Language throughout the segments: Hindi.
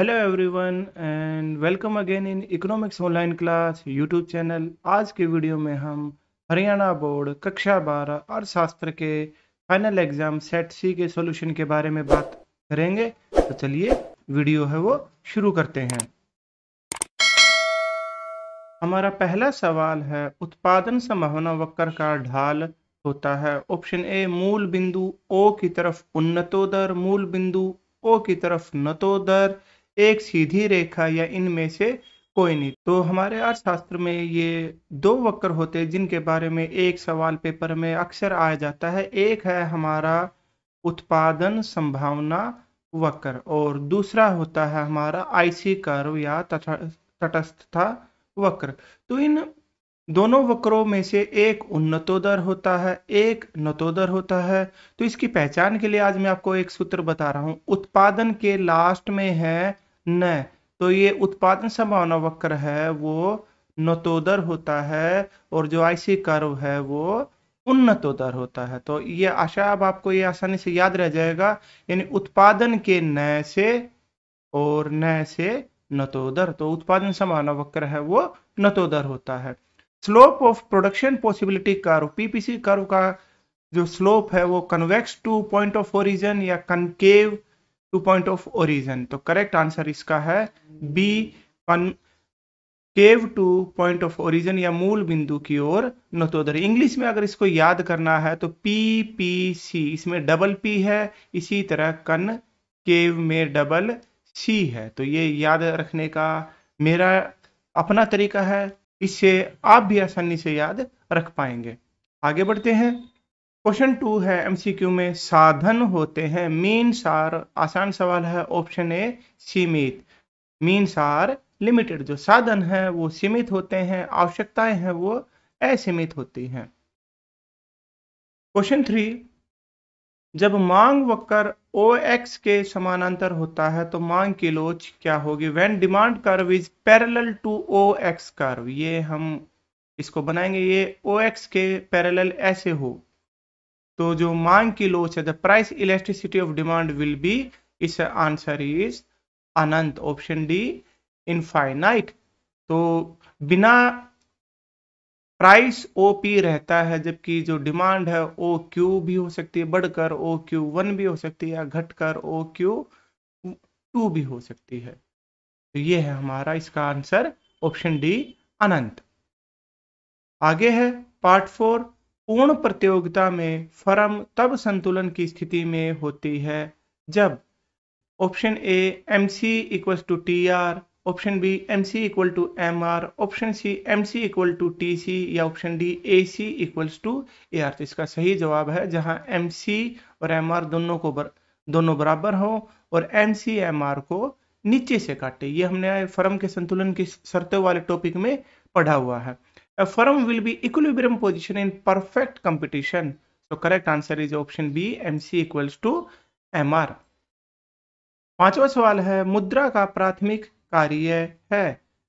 hello everyone and welcome again in economics online class YouTube channel आज के वीडियो में हम हरियाणा बोर्ड कक्षा 12 अर्थशास्त्र के फाइनल एग्जाम सेट सी के सॉल्यूशन के बारे में बात करेंगे तो चलिए वीडियो है वो शुरू करते हैं हमारा पहला सवाल है उत्पादन संभावना वक्र का ढाल होता है ऑप्शन ए मूल बिंदु ओ की तरफ उन्नतोदर मूल बिंदु ओ की तरफ नतोदर एक सीधी रेखा या इनमें से कोई नहीं तो हमारे अर्थशास्त्र में ये दो वक्र होते हैं जिनके बारे में एक सवाल पेपर में अक्सर आया जाता है एक है हमारा उत्पादन संभावना वक्र और दूसरा होता है हमारा आईसी कर्व या तटस्थता वक्र तो इन दोनों वक्रों में से एक उन्नतोदर होता है एक नतोदर होता है तो इसकी पहचान के लिए आज मैं आपको एक सूत्र बता रहा हूं उत्पादन के लास्ट में है न तो ये उत्पादन संभावना वक्र है वो नतोदर होता है और जो आईसी कर्व है वो उन्नतोदर होता है तो ये आशा अब आपको ये आसानी से याद रह जाएगा यानी उत्पादन के न से और न से नतोदर तो उत्पादन संभावना वक्र है वो नतोदर होता है slope of production possibility curve PPC curve का जो स्लोप है वो convex to point of origin या concave to point of origin तो करेक्ट आंसर इसका है B cave to point of origin या मूल बिंदु की ओर नतोदर इंग्लिश में अगर इसको याद करना है तो पी पी सी इसमें डबल पी है इसी तरह कन केव में डबल सी है तो ये याद रखने का मेरा अपना तरीका है इससे आप भी आसानी से याद रख पाएंगे आगे बढ़ते हैं क्वेश्चन टू है एमसीक्यू में साधन होते हैं मीन सार आसान सवाल है ऑप्शन ए सीमित मीन सार लिमिटेड जो साधन है वो सीमित होते हैं आवश्यकताएं हैं वो असीमित होती हैं क्वेश्चन थ्री जब मांग वक्र ओ एक्स के समानांतर होता है तो मांग की लोच क्या होगी when demand curve is parallel to O X curve ये हम इसको बनाएंगे ये ओ एक्स के पैरेलल ऐसे हो तो जो मांग की लोच है the price elasticity of demand will be इस आंसर इज अनंत ऑप्शन डी इनफाइनाइट तो बिना प्राइस ओ पी रहता है जबकि जो डिमांड है ओ क्यू भी हो सकती है बढ़कर ओ क्यू वन भी हो सकती है या घटकर ओ क्यू टू भी हो सकती है तो ये है हमारा इसका आंसर ऑप्शन डी अनंत आगे है पार्ट फोर पूर्ण प्रतियोगिता में फर्म तब संतुलन की स्थिति में होती है जब option A M C equal to T R option B M C equal to M R option C M C equal to T C या option D A C equals to A R तो इसका सही जवाब है जहां एम सी और एम आर दोनों को बर, दोनों बराबर हो और एम सी एम आर को नीचे से काटे ये हमने फर्म के संतुलन की शर्तों वाले टॉपिक में पढ़ा हुआ है firm will be equilibrium position in perfect competition तो correct answer is option B M C MC to M R पांचवा सवाल है मुद्रा का प्राथमिक कार्य है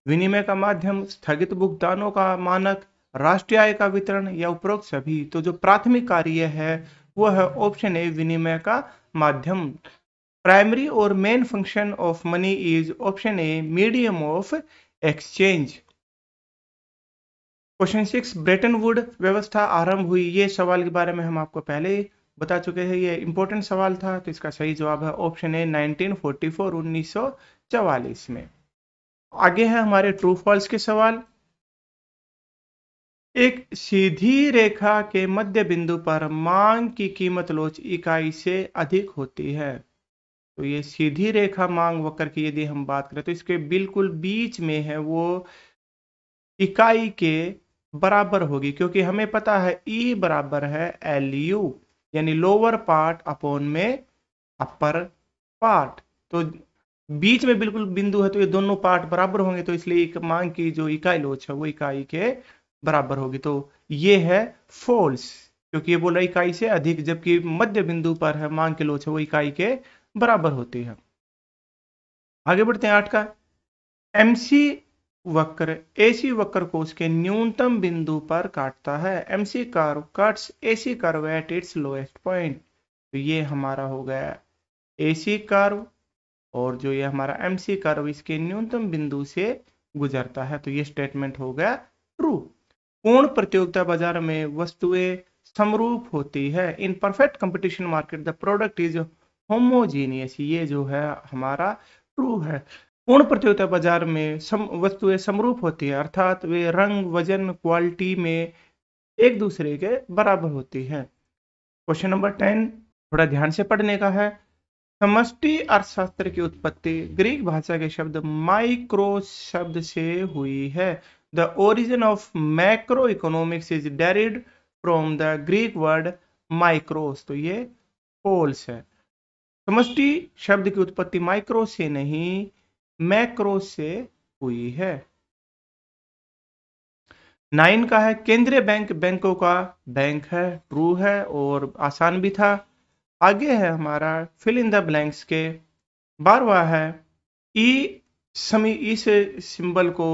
विनिमय का माध्यम स्थगित भुगतानों का मानक राष्ट्रीय आय का वितरण या उपरोक्त सभी तो जो प्राथमिक कार्य है वो है ऑप्शन ए विनिमय का माध्यम प्राइमरी और main function of money is option A medium of exchange question six Bretton Wood व्यवस्था आरंभ हुई ये सवाल के बारे में हम आपको पहले बता चुके हैं ये इंपॉर्टेंट सवाल था तो इसका सही जवाब है ऑप्शन ए 1944 1944 चवालीस में आगे है हमारे ट्रू फॉल्स के सवाल एक सीधी रेखा के मध्य बिंदु पर मांग की कीमत लोच इकाई से अधिक होती है तो ये सीधी रेखा मांग वक्र की यदि हम बात करें तो इसके बिल्कुल बीच में है वो इकाई के बराबर होगी क्योंकि हमें पता है ई e बराबर है एल यू यानी लोअर पार्ट अपॉन में अपर पार्ट तो बीच में बिल्कुल बिंदु है तो ये दोनों पार्ट बराबर होंगे तो इसलिए एक मांग की जो इकाई लोच है वो इकाई के बराबर होगी तो ये है फोल्स क्योंकि ये बोला इकाई से अधिक जबकि मध्य बिंदु पर है मांग की लोच है वो इकाई के बराबर होती है आगे बढ़ते हैं आठ का एमसी वक्र एसी वक्र को उसके न्यूनतम बिंदु पर काटता है MC curve cuts AC curve at its lowest point तो ये हमारा हो गया एसी कार्व और जो ये हमारा एम सी कर्व इसके न्यूनतम बिंदु से गुजरता है तो ये स्टेटमेंट हो गया ट्रू पूर्ण प्रतियोगिता बाजार में वस्तुएं समरूप होती है in perfect competition market the product is homogeneous ये जो है हमारा ट्रू है पूर्ण प्रतियोगिता बाजार में सम वस्तुएं समरूप होती है अर्थात वे रंग वजन क्वालिटी में एक दूसरे के बराबर होती है क्वेश्चन नंबर टेन थोड़ा ध्यान से पढ़ने का है समष्टि अर्थशास्त्र की उत्पत्ति ग्रीक भाषा के शब्द माइक्रो शब्द से हुई है the origin of macroeconomics is derived from the Greek word micros तो ये पोल्स है समष्टि शब्द की उत्पत्ति माइक्रो से नहीं मैक्रो से हुई है नाइन का है केंद्रीय बैंक बैंकों का बैंक है ट्रू है और आसान भी था आगे है हमारा फिल इन द ब्लैंक्स के बारवा है ई समी इस सिंबल को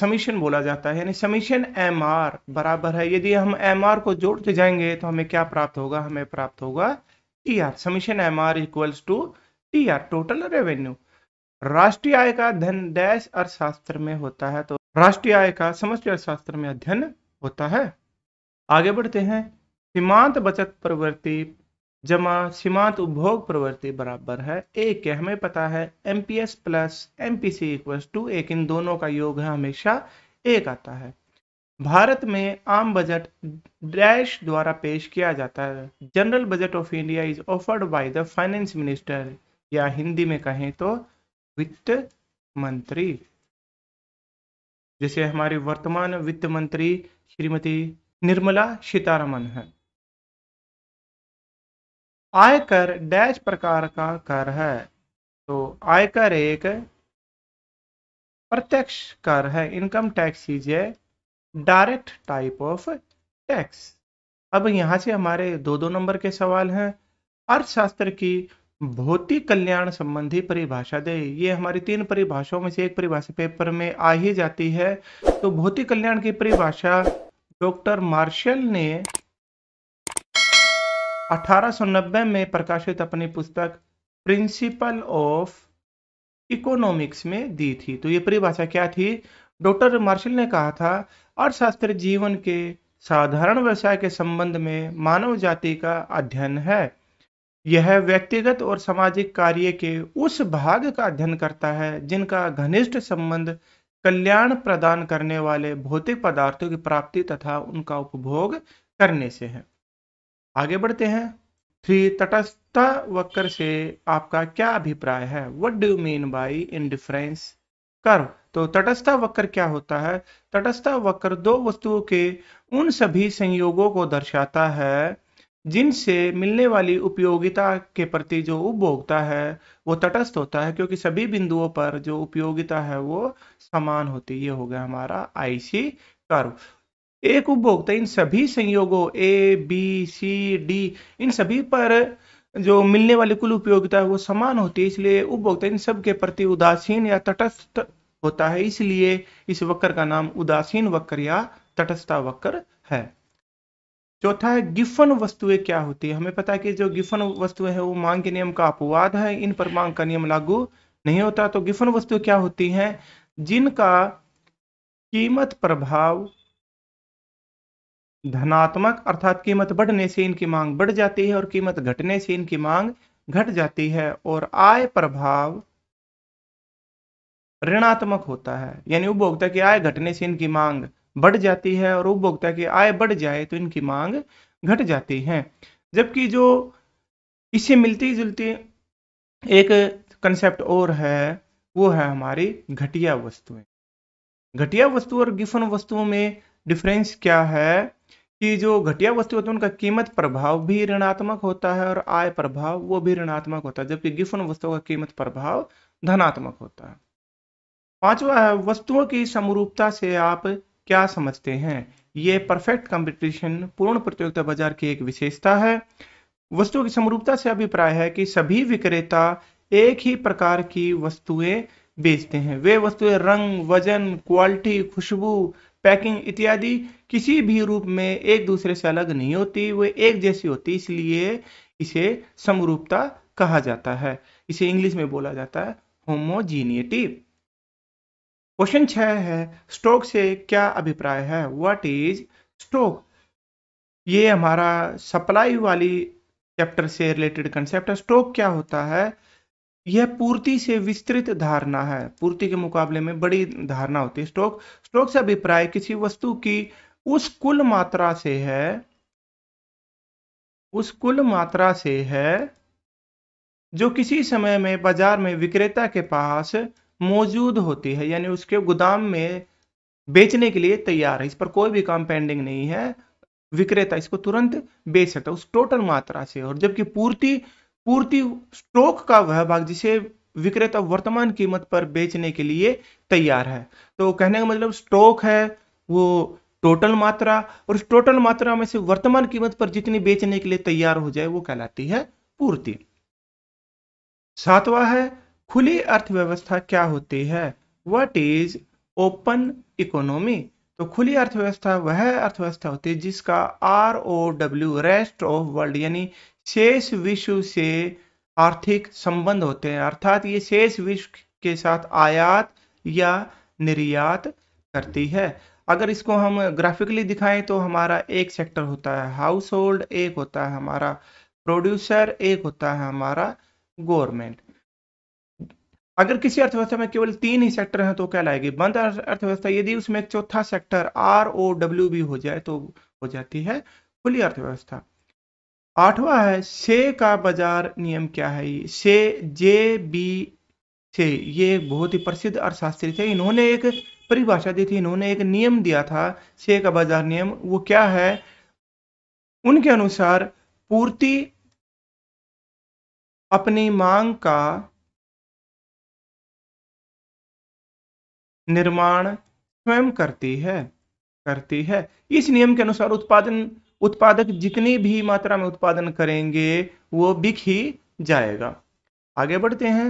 समीशन बोला जाता है यानी समीशन एम आर बराबर है यदि हम एम आर को जोड़ते जाएंगे तो हमें क्या प्राप्त होगा हमें प्राप्त होगा T R summation M R equals to T R total revenue राष्ट्रीय आय का अध्ययन डैश अर्थशास्त्र में होता है तो राष्ट्रीय आय का समस्त अर्थशास्त्र में अध्ययन होता है आगे बढ़ते हैं सीमांत बचत प्रवृत्ति जमा सीमांत उपभोग प्रवृत्ति बराबर है एक के हमें पता है M P S plus M P C equal to एक इन दोनों का योग है हमेशा एक आता है भारत में आम बजट डैश द्वारा पेश किया जाता है general budget of India is offered by the finance minister या हिंदी में कहें तो वित्त मंत्री जैसे हमारे वर्तमान वित्त मंत्री श्रीमती निर्मला सीतारमन है आयकर डैश प्रकार का कर है तो आयकर एक प्रत्यक्ष कर है income tax is a direct type of tax अब यहां से हमारे दो दो नंबर के सवाल हैं अर्थशास्त्र की भौतिक कल्याण संबंधी परिभाषा दे ये हमारी तीन परिभाषाओं में से एक परिभाषा पेपर में आ ही जाती है तो भौतिक कल्याण की परिभाषा डॉक्टर मार्शल ने 1890 में प्रकाशित अपनी पुस्तक प्रिंसिपल ऑफ इकोनॉमिक्स में दी थी तो ये परिभाषा क्या थी डॉक्टर मार्शल ने कहा था अर्थशास्त्र जीवन के साधारण व्यवसाय के संबंध में मानव जाति का अध्ययन है यह व्यक्तिगत और सामाजिक कार्य के उस भाग का अध्ययन करता है जिनका घनिष्ठ संबंध कल्याण प्रदान करने वाले भौतिक पदार्थों की प्राप्ति तथा उनका उपभोग करने से है आगे बढ़ते हैं थ्री तटस्थ वक्र से आपका क्या अभिप्राय है what do mean by difference curve तो तटस्था वक्र क्या होता है तटस्थ वक्र दो वस्तुओं के उन सभी संयोगों को दर्शाता है जिनसे मिलने वाली उपयोगिता के प्रति जो उपभोक्ता है वो तटस्थ होता है क्योंकि सभी बिंदुओं पर जो उपयोगिता है वो समान होती है ये हो गया हमारा आईसी कर्व एक उपभोक्ता इन सभी संयोगों ए बी सी डी इन सभी पर जो मिलने वाली कुल उपयोगिता है वो समान होती है इसलिए उपभोक्ता इन सब के प्रति उदासीन या तटस्थ होता है इसलिए इस वक्र का नाम उदासीन वक्र या तटस्था वक्र है चौथा है गिफन वस्तुएं क्या होती है हमें पता है कि जो गिफन वस्तुएं हैं वो मांग के नियम का अपवाद है इन पर मांग का नियम लागू नहीं होता तो गिफन वस्तुएं क्या होती हैं जिनका कीमत प्रभाव धनात्मक अर्थात कीमत बढ़ने से इनकी मांग बढ़ जाती है और कीमत घटने से इनकी मांग घट जाती है और आय प्रभाव ऋणात्मक होता है यानी उपभोक्ता की आय घटने से इनकी मांग बढ़ जाती है और उपभोक्ता की आय बढ़ जाए तो इनकी मांग घट जाती है जबकि जो इससे मिलती जुलती एक कंसेप्ट और है वो है हमारी घटिया वस्तुएं घटिया वस्तु और गिफन वस्तुओं में डिफरेंस क्या है कि जो घटिया वस्तु होती है उनका कीमत प्रभाव भी ऋणात्मक होता है और आय प्रभाव वो भी ऋणात्मक होता है जबकि गिफ्ट वस्तुओं का कीमत प्रभाव धनात्मक होता है पांचवा है वस्तुओं की समरूपता से आप क्या समझते हैं ये परफेक्ट कंपटीशन पूर्ण प्रतियोगिता बाजार की एक विशेषता है वस्तुओं की समरूपता से अभिप्राय है कि सभी विक्रेता एक ही प्रकार की वस्तुएं बेचते हैं वे वस्तुएं रंग वजन क्वालिटी खुशबू पैकिंग इत्यादि किसी भी रूप में एक दूसरे से अलग नहीं होती वे एक जैसी होती इसलिए इसे समरूपता कहा जाता है इसे इंग्लिश में बोला जाता है होमोजीनियटी क्वेश्चन छह है स्टोक से क्या अभिप्राय है व्हाट इज स्टोक ये हमारा सप्लाई वाली चैप्टर से रिलेटेड कंसेप्ट है स्टोक क्या होता है यह पूर्ति से विस्तृत धारणा है पूर्ति के मुकाबले में बड़ी धारणा होती है स्टॉक स्टॉक से अभिप्राय किसी वस्तु की उस कुल मात्रा से है उस कुल मात्रा से है जो किसी समय में बाजार में विक्रेता के पास मौजूद होती है यानी उसके गोदाम में बेचने के लिए तैयार है इस पर कोई भी काम पेंडिंग नहीं है विक्रेता इसको तुरंत बेच सकता है उस टोटल मात्रा से और जबकि पूर्ति पूर्ति स्टॉक का वह भाग जिसे विक्रेता वर्तमान कीमत पर बेचने के लिए तैयार है तो कहने का मतलब स्टॉक है वो टोटल मात्रा और उस टोटल मात्रा में से वर्तमान कीमत पर जितनी बेचने के लिए तैयार हो जाए वो कहलाती है पूर्ति सातवां है खुली अर्थव्यवस्था क्या होती है वट इज ओपन इकोनॉमी तो खुली अर्थव्यवस्था वह अर्थव्यवस्था होती है जिसका R O W rest of world यानी शेष विश्व से आर्थिक संबंध होते हैं अर्थात ये शेष विश्व के साथ आयात या निर्यात करती है अगर इसको हम ग्राफिकली दिखाएं तो हमारा एक सेक्टर होता है हाउस होल्ड एक होता है हमारा प्रोड्यूसर एक होता है हमारा गवर्नमेंट अगर किसी अर्थव्यवस्था में केवल तीन ही सेक्टर हैं तो क्या लाएगी बंद अर्थव्यवस्था यदि उसमें चौथा सेक्टर आर ओ डब्ल्यू भी हो जाए तो हो जाती है खुली अर्थव्यवस्था आठवां है से का बाजार नियम क्या है ये से जे बी से ये बहुत ही प्रसिद्ध अर्थशास्त्री थे इन्होंने एक परिभाषा दी थी इन्होंने एक नियम दिया था से का बाजार नियम वो क्या है उनके अनुसार पूर्ति अपनी मांग का निर्माण स्वयं करती है करती है इस नियम के अनुसार उत्पादन उत्पादक जितनी भी मात्रा में उत्पादन करेंगे वो बिक ही जाएगा आगे बढ़ते हैं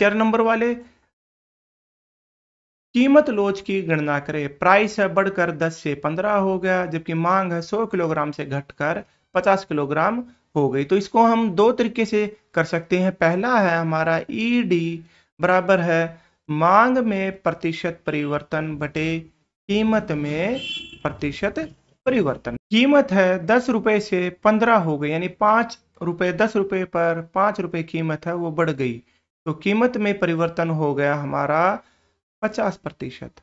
चार नंबर वाले कीमत लोच की गणना करें प्राइस है बढ़कर 10 से 15 हो गया जबकि मांग है 100 किलोग्राम से घटकर 50 किलोग्राम हो गई तो इसको हम दो तरीके से कर सकते हैं पहला है हमारा ई e बराबर है मांग में प्रतिशत परिवर्तन बटे कीमत में प्रतिशत परिवर्तन कीमत है दस रुपए से पंद्रह हो गई यानी पांच रुपए दस रुपए पर पांच रुपए कीमत है वो बढ़ गई तो कीमत में परिवर्तन हो गया हमारा पचास प्रतिशत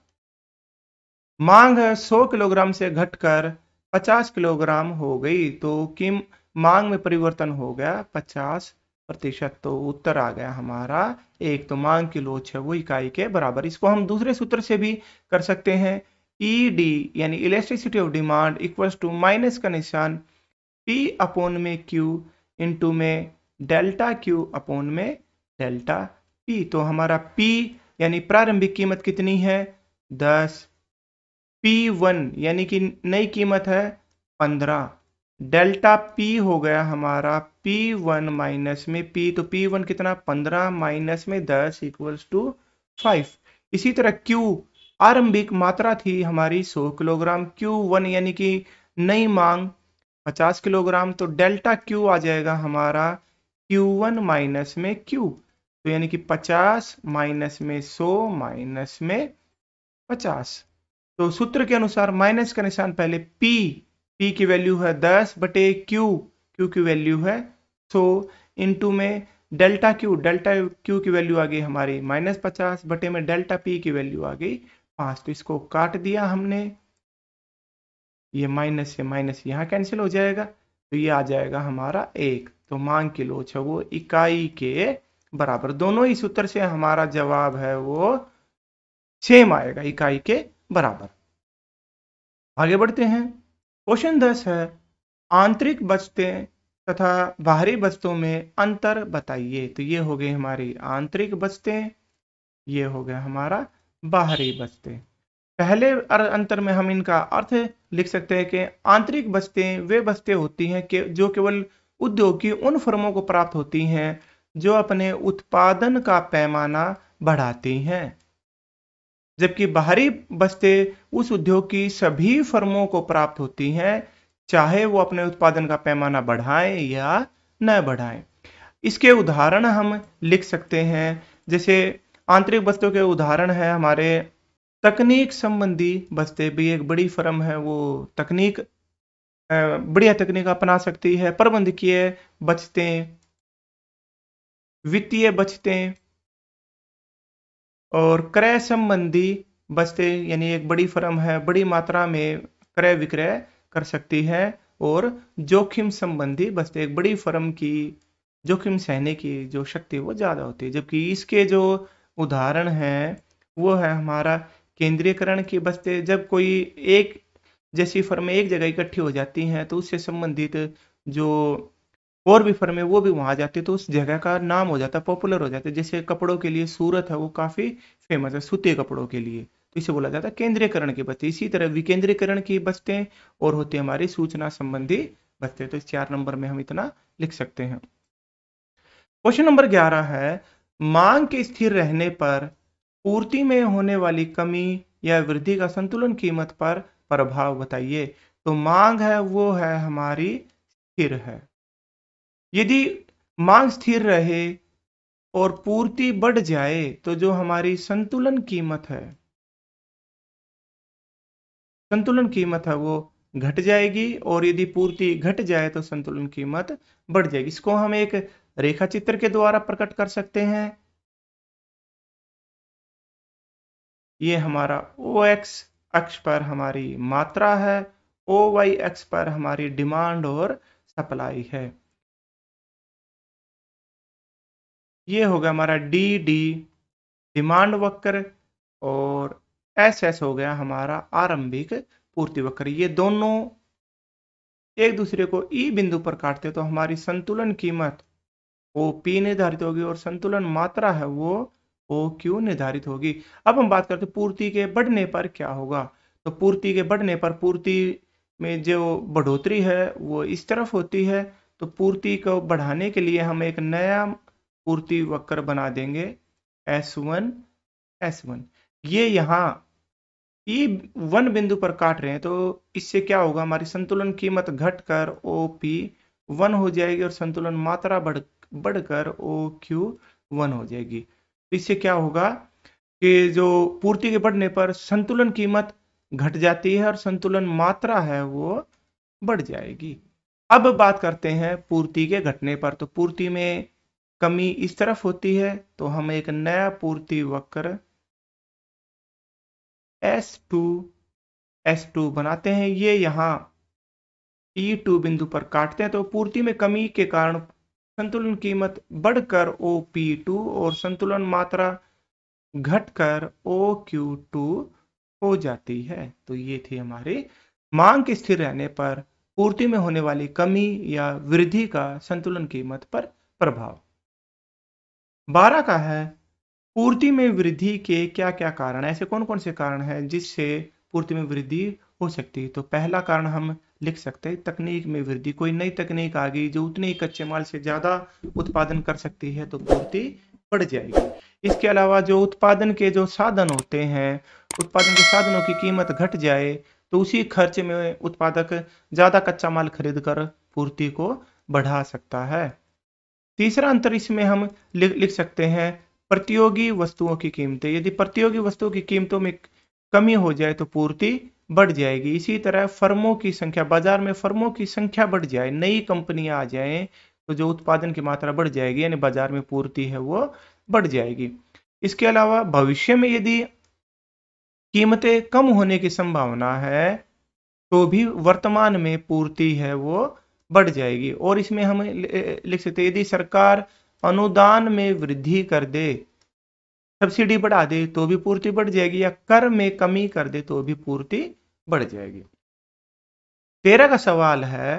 मांग सौ किलोग्राम से घटकर पचास किलोग्राम हो गई तो किम मांग में परिवर्तन हो गया पचास प्रतिशत तो उत्तर आ गया हमारा एक तो मांग की लोच है वो इकाई के बराबर इसको हम दूसरे सूत्र से भी कर सकते हैं ई डी यानी elasticity of demand equals to minus का निशान पी अपोन में क्यू इंटू में डेल्टा क्यू अपोन में डेल्टा पी तो हमारा पी यानी प्रारंभिक कीमत कितनी है दस पी वन यानी कि नई कीमत है पंद्रह डेल्टा पी हो गया हमारा पी वन माइनस में पी तो पी वन कितना पंद्रह माइनस में दस इक्वल्स टू फाइव इसी तरह क्यू आरंभिक मात्रा थी हमारी 100 किलोग्राम Q1 यानी कि नई मांग 50 किलोग्राम तो डेल्टा Q आ जाएगा हमारा Q1 माइनस में Q तो यानी कि 50 माइनस में 100 माइनस में 50 तो सूत्र के अनुसार माइनस का निशान पहले P P की वैल्यू है 10 बटे Q Q की वैल्यू है 100 इंटू में डेल्टा क्यू डेल्टा क्यू की वैल्यू आ गई हमारी माइनस पचास बटे में डेल्टा पी की वैल्यू आ गई पांच तो इसको काट दिया हमने ये माइनस ये माइनस यहाँ कैंसिल हो जाएगा तो ये आ जाएगा हमारा एक तो मांग की लोच है वो इकाई के बराबर दोनों ही सूत्र से हमारा जवाब है वो सेम आएगा इकाई के बराबर आगे बढ़ते हैं क्वेश्चन दस है आंतरिक बचते तथा बाहरी वस्तुओं में अंतर बताइए तो ये हो गए हमारी आंतरिक बचते ये हो गया हमारा बाहरी बस्ते पहले अंतर में हम इनका अर्थ लिख सकते हैं कि आंतरिक बस्ते वे बस्ते होती हैं कि जो केवल उद्योग की उन फर्मों को प्राप्त होती हैं जो अपने उत्पादन का पैमाना बढ़ाती हैं जबकि बाहरी बस्ते उस उद्योग की सभी फर्मों को प्राप्त होती हैं चाहे वो अपने उत्पादन का पैमाना बढ़ाएं या न बढ़ाएं इसके उदाहरण हम लिख सकते हैं जैसे आंतरिक बस्ते के उदाहरण है हमारे तकनीक संबंधी बस्ते भी एक बड़ी फर्म है वो तकनीक बढ़िया तकनीक अपना सकती है प्रबंधकीय बचते वित्तीय बचते और क्रय संबंधी बचते यानी एक बड़ी फर्म है बड़ी मात्रा में क्रय विक्रय कर सकती है और जोखिम संबंधी बचते एक बड़ी फर्म की जोखिम सहने की जो शक्ति वो ज़्यादा होती है जबकि इसके जो उदाहरण है वो है हमारा केंद्रीयकरण की बस्ते जब कोई एक जैसी फर्में एक जगह इकट्ठी हो जाती हैं तो उससे संबंधित जो और भी फर्में वो भी वहाँ जाती है तो उस जगह का नाम हो जाता है पॉपुलर हो जाता है जैसे कपड़ों के लिए सूरत है वो काफ़ी फेमस है सूते कपड़ों के लिए तो इसे बोला जाता है केंद्रीयकरण की बस्ती इसी तरह विकेंद्रीकरण की बस्तें और होती है हमारी सूचना संबंधी बस्तें तो इस चार नंबर में हम इतना लिख सकते हैं क्वेश्चन नंबर ग्यारह है मांग के स्थिर रहने पर पूर्ति में होने वाली कमी या वृद्धि का संतुलन कीमत पर प्रभाव बताइए तो मांग है वो है हमारी स्थिर है यदि मांग स्थिर रहे और पूर्ति बढ़ जाए तो जो हमारी संतुलन कीमत है संतुलन कीमत है वो घट जाएगी और यदि पूर्ति घट जाए तो संतुलन कीमत बढ़ जाएगी इसको हम एक रेखा चित्र के द्वारा प्रकट कर सकते हैं ये हमारा ओ एक्स अक्ष पर हमारी मात्रा है ओ वाई एक्स पर हमारी डिमांड और सप्लाई है ये हो गया हमारा डी डी डिमांड वक्र और एस एस हो गया हमारा आरंभिक पूर्ति वक्र ये दोनों एक दूसरे को ई e बिंदु पर काटते तो हमारी संतुलन कीमत ओ पी निर्धारित होगी और संतुलन मात्रा है वो ओ क्यू निर्धारित होगी अब हम बात करते हैं पूर्ति के बढ़ने पर क्या होगा तो पूर्ति के बढ़ने पर पूर्ति में जो बढ़ोतरी है वो इस तरफ होती है तो पूर्ति को बढ़ाने के लिए हम एक नया पूर्ति वक्र बना देंगे एस वन एस वन ये यहाँ ई वन बिंदु पर काट रहे हैं तो इससे क्या होगा हमारी संतुलन कीमत घटकर ओ पी वन हो जाएगी और संतुलन मात्रा बढ़ बढ़कर ओ क्यू वन हो जाएगी तो इससे क्या होगा कि जो पूर्ति के बढ़ने पर संतुलन कीमत घट जाती है और संतुलन मात्रा है वो बढ़ जाएगी अब बात करते हैं पूर्ति के घटने पर तो पूर्ति में कमी इस तरफ होती है तो हम एक नया पूर्ति वक्र S2 S2 बनाते हैं ये यहाँ E2 बिंदु पर काटते हैं तो पूर्ति में कमी के कारण संतुलन कीमत बढ़कर ओ पी टू और संतुलन मात्रा घटकर ओ क्यू टू हो जाती है तो ये थी हमारी मांग के स्थिर रहने पर पूर्ति में होने वाली कमी या वृद्धि का संतुलन कीमत पर प्रभाव बारह का है पूर्ति में वृद्धि के क्या क्या कारण ऐसे कौन कौन से कारण हैं जिससे पूर्ति में वृद्धि हो सकती है तो पहला कारण हम लिख सकते हैं तकनीक में वृद्धि कोई नई तकनीक आ गई जो उतने ही कच्चे माल से ज़्यादा उत्पादन कर सकती है तो पूर्ति बढ़ जाएगी इसके अलावा जो उत्पादन के जो साधन होते हैं उत्पादन के साधनों की कीमत घट जाए तो उसी खर्च में उत्पादक ज़्यादा कच्चा माल खरीद कर पूर्ति को बढ़ा सकता है तीसरा अंतर इसमें हम लिख लिख सकते हैं प्रतियोगी वस्तुओं की कीमतें यदि प्रतियोगी वस्तुओं की कीमतों में कमी हो जाए तो पूर्ति बढ़ जाएगी इसी तरह फर्मों की संख्या बाजार में फर्मों की संख्या बढ़ जाए नई कंपनियां आ जाए तो जो उत्पादन की मात्रा बढ़ जाएगी यानी बाजार में पूर्ति है वो बढ़ जाएगी इसके अलावा भविष्य में यदि कीमतें कम होने की संभावना है तो भी वर्तमान में पूर्ति है वो बढ़ जाएगी और इसमें हम लिख सकते यदि सरकार अनुदान में वृद्धि कर दे सब्सिडी बढ़ा दे तो भी पूर्ति बढ़ जाएगी या कर में कमी कर दे तो भी पूर्ति बढ़ जाएगी तेरह का सवाल है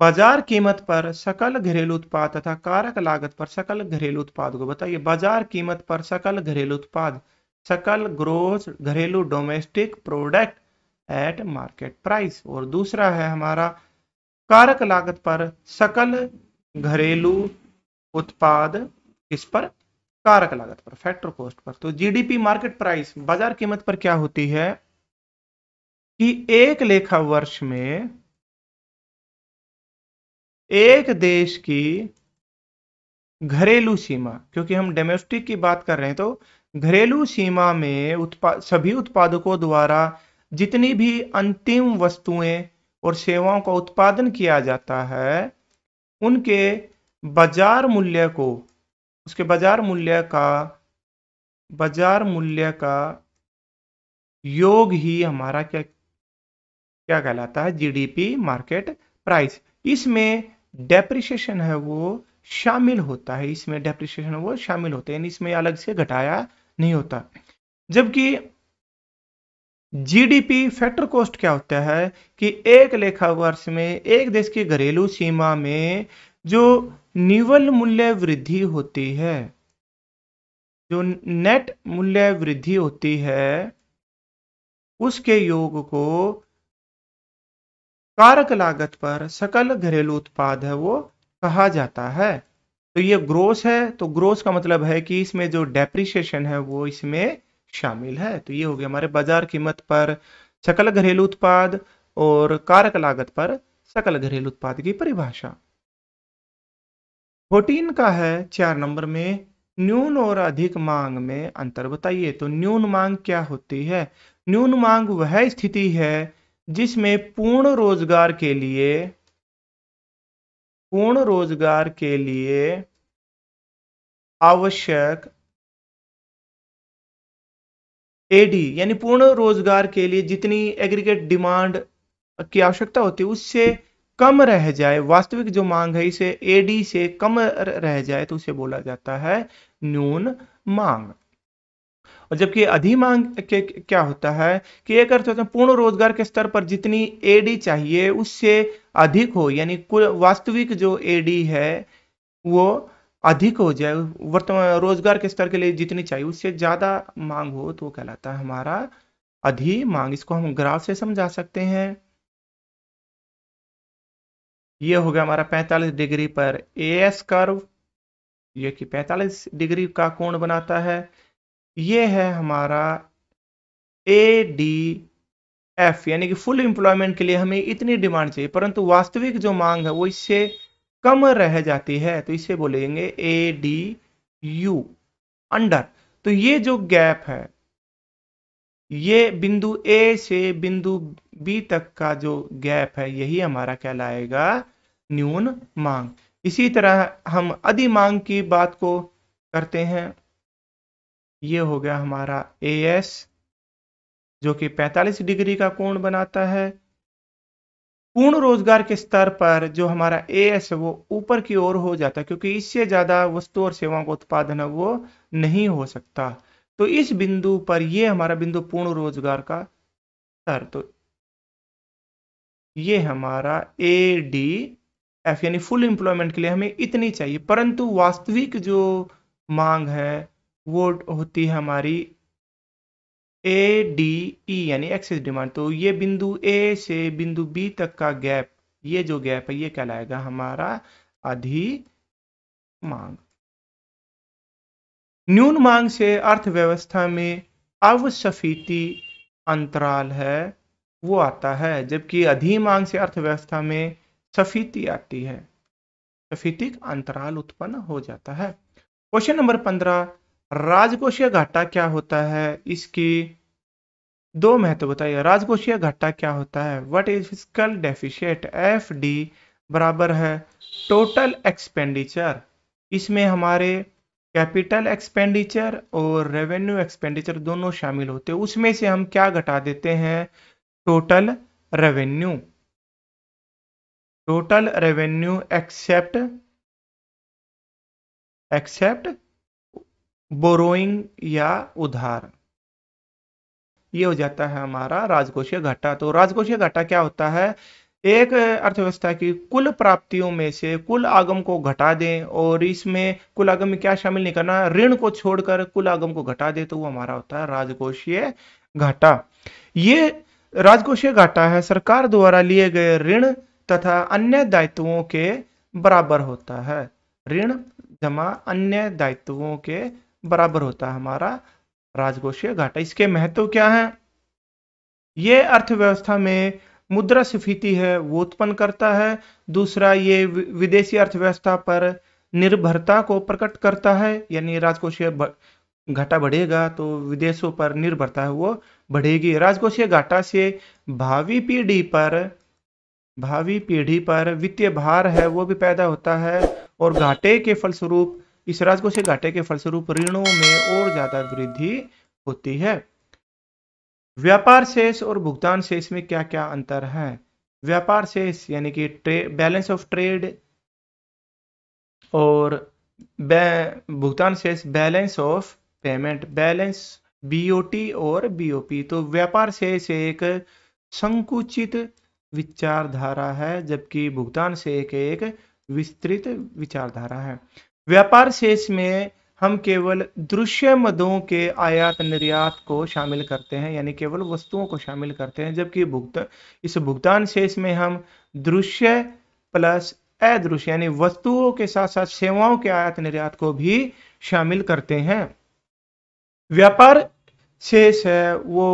बाजार कीमत पर सकल घरेलू उत्पाद तथा कारक लागत पर सकल घरेलू उत्पाद को बताइए बाजार कीमत पर सकल घरेलू उत्पाद सकल ग्रोस घरेलू domestic product at market price और दूसरा है हमारा कारक लागत पर सकल घरेलू उत्पाद किस पर कारक लागत पर फैक्टर कॉस्ट पर तो जीडीपी मार्केट प्राइस बाजार कीमत पर क्या होती है कि एक लेखा वर्ष में एक देश की घरेलू सीमा क्योंकि हम डोमेस्टिक की बात कर रहे हैं तो घरेलू सीमा में उत्पा सभी उत्पादकों द्वारा जितनी भी अंतिम वस्तुएं और सेवाओं का उत्पादन किया जाता है उनके बाजार मूल्य को उसके बाजार मूल्य का बाजार मूल्य का योग ही हमारा क्या क्या कहलाता है जीडीपी मार्केट प्राइस इसमें डेप्रिशिएशन है वो शामिल होता है इसमें डेप्रिशिएशन वो शामिल होते हैं इसमें अलग से घटाया नहीं होता जबकि जीडीपी फैक्टर कॉस्ट क्या होता है कि एक लेखा वर्ष में एक देश की घरेलू सीमा में जो निवल मूल्य वृद्धि होती है जो नेट मूल्य वृद्धि होती है उसके योग को कारक लागत पर सकल घरेलू उत्पाद है वो कहा जाता है तो ये ग्रोस है तो ग्रोस का मतलब है कि इसमें जो डेप्रिशिएशन है वो इसमें शामिल है तो ये हो गया हमारे बाजार कीमत पर सकल घरेलू उत्पाद और कारक लागत पर सकल घरेलू उत्पाद की परिभाषा फोर्टीन का है चार नंबर में न्यून और अधिक मांग में अंतर बताइए तो न्यून मांग क्या होती है न्यून मांग वह स्थिति है जिसमें पूर्ण रोजगार के लिए पूर्ण रोजगार के लिए आवश्यक एडी यानी पूर्ण रोजगार के लिए जितनी एग्रीगेट डिमांड की आवश्यकता होती है उससे कम रह जाए वास्तविक जो मांग है इसे एडी से कम रह जाए तो उसे बोला जाता है न्यून मांग और जबकि अधिमांग के क्या होता है कि एक अर्थ होता है पूर्ण रोजगार के स्तर पर जितनी एडी चाहिए उससे अधिक हो यानी कुल वास्तविक जो एडी है वो अधिक हो जाए वर्तमान रोजगार के स्तर के लिए जितनी चाहिए उससे ज्यादा मांग हो तो कहलाता है हमारा अधि मांग इसको हम ग्राफ से समझा सकते हैं ये हो गया हमारा 45 डिग्री पर ए एस कर्व ये कि 45 डिग्री का कोण बनाता है ये है हमारा ए डी एफ यानी कि फुल एम्प्लॉयमेंट के लिए हमें इतनी डिमांड चाहिए परंतु वास्तविक जो मांग है वो इससे कम रह जाती है तो इसे बोलेंगे ए डी यू अंडर तो ये जो गैप है ये बिंदु ए से बिंदु बी तक का जो गैप है यही हमारा कहलाएगा न्यून मांग इसी तरह हम अधिमांग की बात को करते हैं ये हो गया हमारा ए एस जो कि 45 डिग्री का कोण बनाता है पूर्ण रोजगार के स्तर पर जो हमारा ए एस है वो ऊपर की ओर हो जाता है क्योंकि इससे ज्यादा वस्तु और सेवाओं का उत्पादन है वो नहीं हो सकता तो इस बिंदु पर ये हमारा बिंदु पूर्ण रोजगार का स्तर तो ये हमारा ए डी एफ यानी फुल एम्प्लॉयमेंट के लिए हमें इतनी चाहिए परंतु वास्तविक जो मांग है वो होती है हमारी ए डी ई यानी एक्सेस डिमांड तो ये बिंदु ए से बिंदु बी तक का गैप ये जो गैप है ये कहलाएगा हमारा अधि मांग न्यून मांग से अर्थव्यवस्था में अवसफीति अंतराल है वो आता है जबकि अधि मांग से अर्थव्यवस्था में सफीति आती है सफीतिक अंतराल उत्पन्न हो जाता है क्वेश्चन नंबर पंद्रह राजकोषीय घाटा क्या होता है इसकी दो महत्व बताइए राजकोषीय घाटा क्या होता है what is fiscal deficit F D बराबर है टोटल एक्सपेंडिचर इसमें हमारे कैपिटल एक्सपेंडिचर और रेवेन्यू एक्सपेंडिचर दोनों शामिल होते हैं उसमें से हम क्या घटा देते हैं total revenue total revenue except except borrowing या उधार ये हो जाता है हमारा राजकोषीय घाटा तो राजकोषीय घाटा क्या होता है एक अर्थव्यवस्था की कुल प्राप्तियों में से कुल आगम को घटा दें और इसमें कुल आगम में क्या शामिल नहीं करना ऋण को छोड़कर कुल आगम को घटा दे तो वो हमारा होता है राजकोषीय घाटा ये राजकोषीय घाटा है सरकार द्वारा लिए गए ऋण तथा अन्य दायित्वों के बराबर होता है ऋण जमा अन्य दायित्वों के बराबर होता है हमारा राजकोषीय घाटा इसके महत्व क्या है ये अर्थव्यवस्था में मुद्रा स्फीति है वो उत्पन्न करता है दूसरा ये विदेशी अर्थव्यवस्था पर निर्भरता को प्रकट करता है यानी राजकोषीय घाटा बढ़ेगा तो विदेशों पर निर्भरता है वो बढ़ेगी राजकोषीय घाटा से भावी पीढ़ी पर भावी पीढ़ी पर वित्तीय भार है वो भी पैदा होता है और घाटे के फलस्वरूप इस राजकोष से घाटे के फलस्वरूप ऋणों में और ज्यादा वृद्धि होती है व्यापार शेष और भुगतान शेष में क्या क्या अंतर है व्यापार शेष यानी कि बैलेंस ऑफ ट्रेड और भुगतान शेष balance of payment balance BOT और बीओपी तो व्यापार शेष एक संकुचित विचारधारा है जबकि भुगतान शेष एक विस्तृत विचारधारा है व्यापार शेष में हम केवल दृश्य मदों के आयात निर्यात को शामिल करते हैं यानी केवल वस्तुओं को शामिल करते हैं जबकि भुगतान इस भुगतान शेष में हम दृश्य प्लस अदृश्य यानी वस्तुओं के साथ साथ सेवाओं के आयात निर्यात को भी शामिल करते हैं व्यापार शेष है वो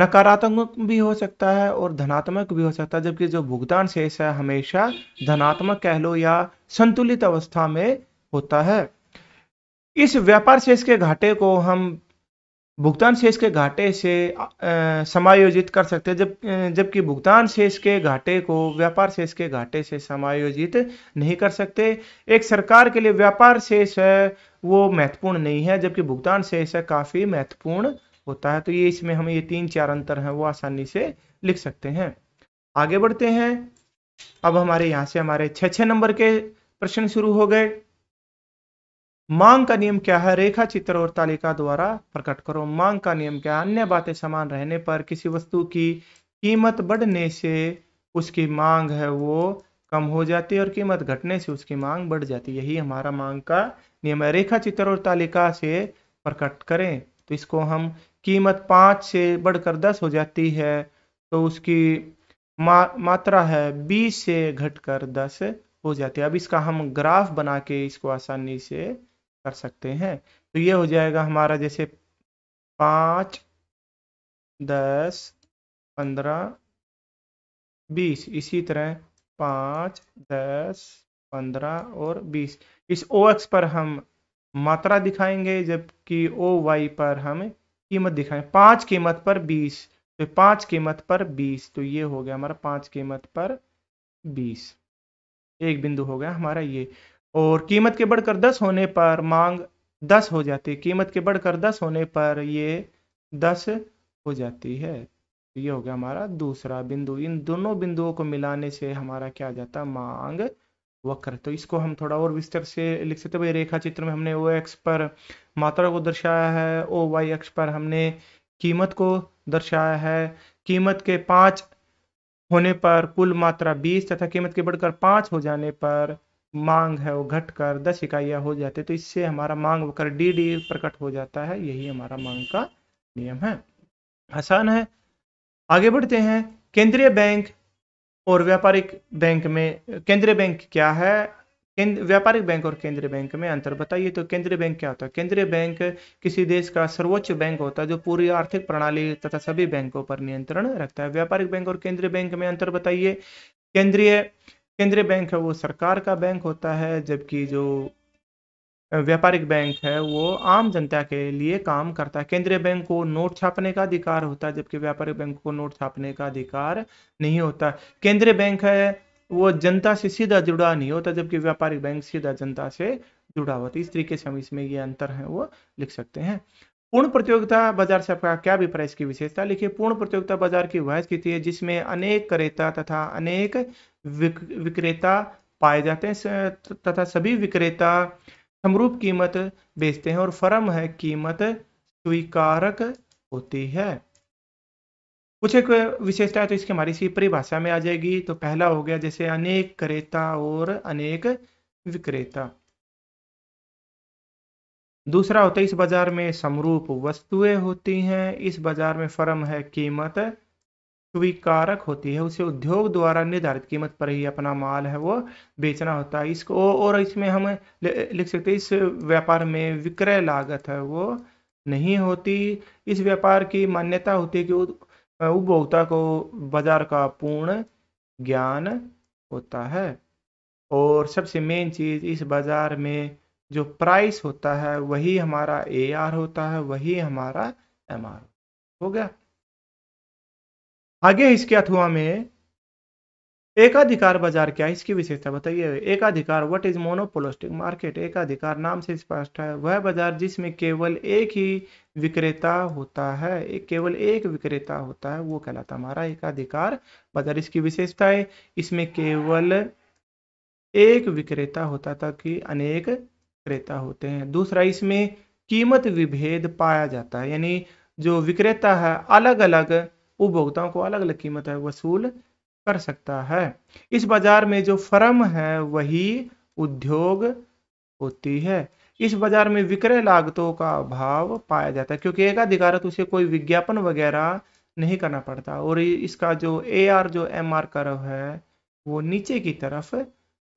नकारात्मक भी हो सकता है और धनात्मक भी हो सकता है जबकि जो भुगतान शेष है हमेशा धनात्मक कह लो या संतुलित अवस्था में होता है इस व्यापार शेष के घाटे को हम भुगतान शेष के घाटे से समायोजित कर सकते हैं जब जबकि भुगतान शेष के घाटे को व्यापार शेष के घाटे से समायोजित नहीं कर सकते एक सरकार के लिए व्यापार शेष है वो महत्वपूर्ण नहीं है जबकि भुगतान शेष है काफी महत्वपूर्ण होता है तो ये इसमें हमें ये तीन चार अंतर हैं वो आसानी से लिख सकते हैं आगे बढ़ते हैं अब हमारे यहाँ से हमारे छः छः नंबर के प्रश्न शुरू हो गए मांग का नियम क्या है रेखा चित्र और तालिका द्वारा प्रकट करो मांग का नियम क्या है अन्य बातें समान रहने पर किसी वस्तु की कीमत बढ़ने से उसकी मांग है वो कम हो जाती है और कीमत घटने से उसकी मांग बढ़ जाती है यही हमारा मांग का नियम है रेखा चित्र और तालिका से प्रकट करें तो इसको हम कीमत पाँच से बढ़कर दस हो जाती है तो उसकी मा मात्रा है बीस से घटकर दस हो जाती है अब इसका हम ग्राफ बना के इसको आसानी से कर सकते हैं तो ये हो जाएगा हमारा जैसे पाँच दस पंद्रह बीस इसी तरह पाँच दस पंद्रह और बीस इस ओ एक्स पर हम मात्रा दिखाएंगे जबकि ओ वाई पर हम कीमत दिखाएं पांच कीमत पर बीस तो पांच कीमत पर बीस तो ये हो गया हमारा पांच कीमत पर बीस एक बिंदु हो गया हमारा ये और कीमत के बढ़कर दस होने पर मांग दस हो जाती है कीमत के बढ़कर दस होने पर ये दस हो जाती है तो ये हो गया हमारा दूसरा बिंदु इन दोनों बिंदुओं को मिलाने से हमारा क्या आ जाता मांग वक्र तो इसको हम थोड़ा और विस्तार से लिख सकते भाई रेखा चित्र में हमने ओ एक्स पर मात्रा को दर्शाया है ओ वाई एक्स पर हमने कीमत को दर्शाया है कीमत के पांच होने पर कुल मात्रा बीस तथा कीमत के बढ़कर पांच हो जाने पर मांग है वो घटकर दस इकाइयाँ हो जाते तो इससे हमारा मांग वक्र डी डी प्रकट हो जाता है यही हमारा मांग का नियम है आसान है आगे बढ़ते हैं केंद्रीय बैंक और व्यापारिक बैंक में केंद्रीय बैंक क्या है व्यापारिक बैंक और केंद्रीय बैंक में अंतर बताइए तो केंद्रीय बैंक क्या होता है केंद्रीय बैंक किसी देश का सर्वोच्च बैंक होता है जो पूरी आर्थिक प्रणाली तथा सभी बैंकों पर नियंत्रण रखता है व्यापारिक बैंक और केंद्रीय बैंक में अंतर बताइए केंद्रीय केंद्रीय बैंक है वो सरकार का बैंक होता है जबकि जो व्यापारिक बैंक है वो आम जनता के लिए काम करता है केंद्रीय बैंक को नोट छापने का अधिकार होता है जबकि व्यापारिक बैंक को नोट छापने का अधिकार नहीं होता केंद्रीय बैंक है वो जनता से सीधा जुड़ा नहीं होता जबकि व्यापारिक बैंक सीधा जनता से जुड़ा होता है इस तरीके से हम इसमें ये अंतर है वो लिख सकते हैं पूर्ण प्रतियोगिता बाजार से आपका क्या अभिप्राय इसकी विशेषता लिखिए पूर्ण प्रतियोगिता बाजार की वह स्थिति है जिसमें अनेक क्रेता तथा अनेक विक्रेता पाए जाते हैं तथा सभी विक्रेता समरूप कीमत बेचते हैं और फर्म है कीमत स्वीकारक होती है कुछ एक विशेषता तो इसकी हमारी सी परिभाषा में आ जाएगी तो पहला हो गया जैसे अनेक क्रेता और अनेक विक्रेता दूसरा होता है इस बाजार में समरूप वस्तुएं होती हैं इस बाजार में फर्म है कीमत स्वीकारक होती है उसे उद्योग द्वारा निर्धारित कीमत पर ही अपना माल है वो बेचना होता है इसको और इसमें हम लिख सकते हैं इस व्यापार में विक्रय लागत है वो नहीं होती इस व्यापार की मान्यता होती है कि उपभोक्ता को बाजार का पूर्ण ज्ञान होता है और सबसे मेन चीज़ इस बाज़ार में जो प्राइस होता है वही हमारा ए आर होता है वही हमारा एम आर हो गया आगे इसके अथवा में एकाधिकार बाजार क्या है इसकी विशेषता बताइए एकाधिकार व्हाट इज मोनोपोलिस्टिक मार्केट एकाधिकार नाम से स्पष्ट है वह बाजार जिसमें केवल एक ही विक्रेता होता है एक केवल एक विक्रेता होता है वो कहलाता हमारा एकाधिकार बाजार इसकी विशेषता है इसमें केवल एक विक्रेता होता था कि अनेक क्रेता होते हैं दूसरा इसमें कीमत विभेद पाया जाता है यानी जो विक्रेता है अलग अलग उपभोक्ताओं को अलग अलग कीमत वसूल कर सकता है इस बाजार में जो फर्म है वही उद्योग होती है इस बाजार में विक्रय लागतों का अभाव पाया जाता है क्योंकि एक अधिकारत तो उसे कोई विज्ञापन वगैरह नहीं करना पड़ता और इसका जो ए आर जो एम आर कर्व है वो नीचे की तरफ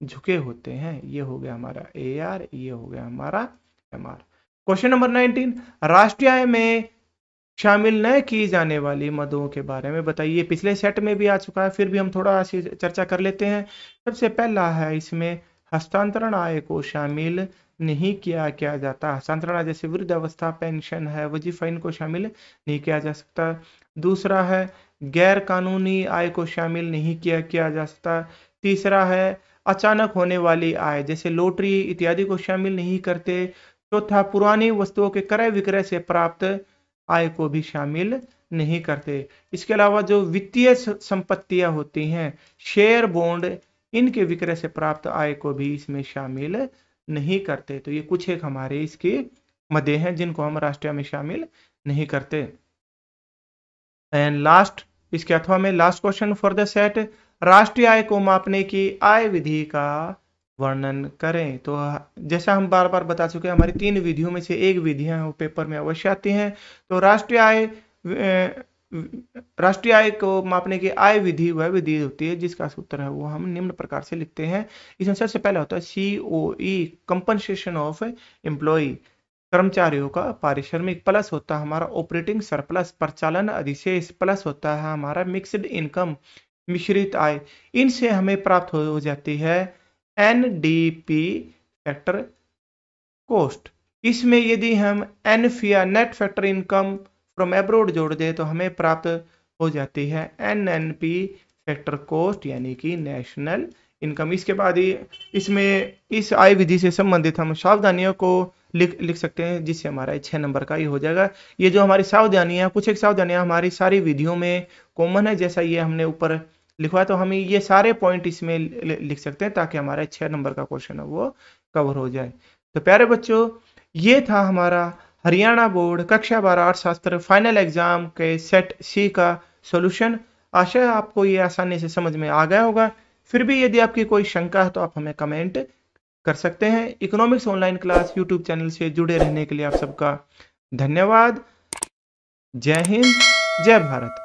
झुके होते हैं ये हो गया हमारा ए आर ये हो गया हमारा M R question number nineteen राष्ट्रीय में शामिल न की जाने वाली मदों के बारे में बताइए पिछले सेट में भी आ चुका है फिर भी हम थोड़ा चर्चा कर लेते हैं सबसे पहला है इसमें हस्तांतरण आय को शामिल नहीं किया क्या जाता हस्तांतरण आय जैसे वृद्धावस्था पेंशन है वजीफा इनको शामिल नहीं किया जा सकता दूसरा है गैर कानूनी आय को शामिल नहीं किया किया जा सकता तीसरा है अचानक होने वाली आय जैसे लोटरी इत्यादि को शामिल नहीं करते चौथा पुरानी वस्तुओं के क्रय विक्रय से प्राप्त आय को भी शामिल नहीं करते इसके अलावा जो वित्तीय संपत्तियां होती हैं शेयर बॉन्ड इनके विक्रय से प्राप्त आय को भी इसमें शामिल नहीं करते तो ये कुछ एक हमारे इसके मदे हैं जिनको हम राष्ट्रीय में शामिल नहीं करते एंड लास्ट इसके अथवा में last question for the set राष्ट्रीय आय को मापने की आय विधि का वर्णन करें तो जैसा हम बार बार बता चुके हैं हमारी तीन विधियों में से एक विधियां वो पेपर में अवश्य आती हैं तो राष्ट्रीय आय राष्ट्रीय आय को मापने की आय विधि वह विधि होती है जिसका सूत्र है वो हम निम्न प्रकार से लिखते हैं इसमें सबसे पहला होता है C O E compensation of employ कर्मचारियों का पारिश्रमिक प्लस होता है हमारा ऑपरेटिंग सरप्लस प्रचालन अधिशेष प्लस होता है हमारा मिक्सड इनकम मिश्रित आय इनसे हमें प्राप्त हो जाती है N D P factor cost इसमें यदि हम एन या net factor income from abroad जोड़ दें तो हमें प्राप्त हो जाती है N N P factor cost यानी कि नेशनल इनकम इसके बाद ही इसमें इस आय विधि से संबंधित हम सावधानियों को लिख लिख सकते हैं जिससे हमारा छः नंबर का ही हो जाएगा ये जो हमारी सावधानियाँ कुछ एक सावधानियाँ हमारी सारी विधियों में कॉमन है जैसा ये हमने ऊपर लिखवा तो हम ये सारे पॉइंट इसमें लिख सकते हैं ताकि हमारा छः नंबर का क्वेश्चन है वो कवर हो जाए तो प्यारे बच्चों ये था हमारा हरियाणा बोर्ड कक्षा बारह अर्थशास्त्र फाइनल एग्जाम के सेट सी का सोल्यूशन आशा है आपको ये आसानी से समझ में आ गया होगा फिर भी यदि आपकी कोई शंका है तो आप हमें कमेंट कर सकते हैं economics online class YouTube channel से जुड़े रहने के लिए आप सबका धन्यवाद जय हिंद जय भारत